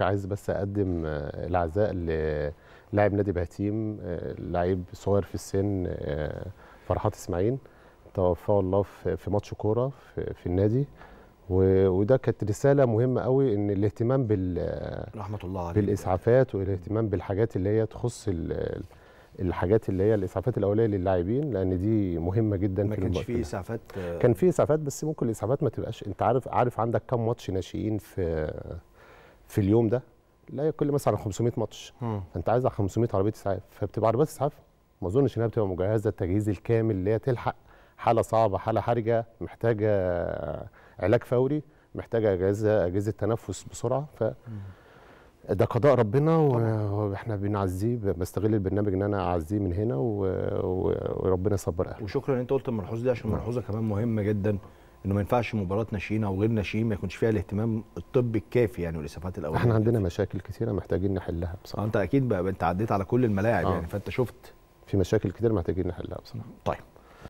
عايز بس اقدم آه، العزاء للاعب نادي بهتيم آه، لعيب صغير في السن آه، فرحات اسماعيل توفاه الله في ماتش كوره في النادي وده كانت رساله مهمه قوي ان الاهتمام بال رحمه الله عليك بالاسعافات والاهتمام بالحاجات اللي هي تخص الحاجات اللي هي الاسعافات الاوليه للاعبين لان دي مهمه جدا ما في كانش في اسعافات كان في اسعافات بس ممكن الاسعافات ما تبقاش انت عارف عارف عندك كم ماتش ناشئين في في اليوم ده لا يقل مثلا عن 500 ماتش فانت عايز 500 عربيه اسعاف فبتبقى عربيات اسعاف ما اظنش انها بتبقى مجهزه التجهيز الكامل اللي هي تلحق حاله صعبه حاله حرجه محتاجه علاج فوري محتاجه اجهزه اجهزه تنفس بسرعه ف ده قضاء ربنا واحنا بنعزيه بستغل البرنامج ان انا اعزيه من هنا و... وربنا يصبر اهله وشكرا ان انت قلت الملحوظه دي عشان نعم. ملحوظه كمان مهمه جدا انه ما ينفعش مباراه ناشئين او غير ناشئين ما يكونش فيها الاهتمام الطبي الكافي يعني والاسعافات الاوليه احنا عندنا مشاكل كثيره محتاجين نحلها بصراحه أه، انت اكيد بقى انت عديت على كل الملاعب آه. يعني فانت شفت في مشاكل كتير محتاجين نحلها بصراحه طيب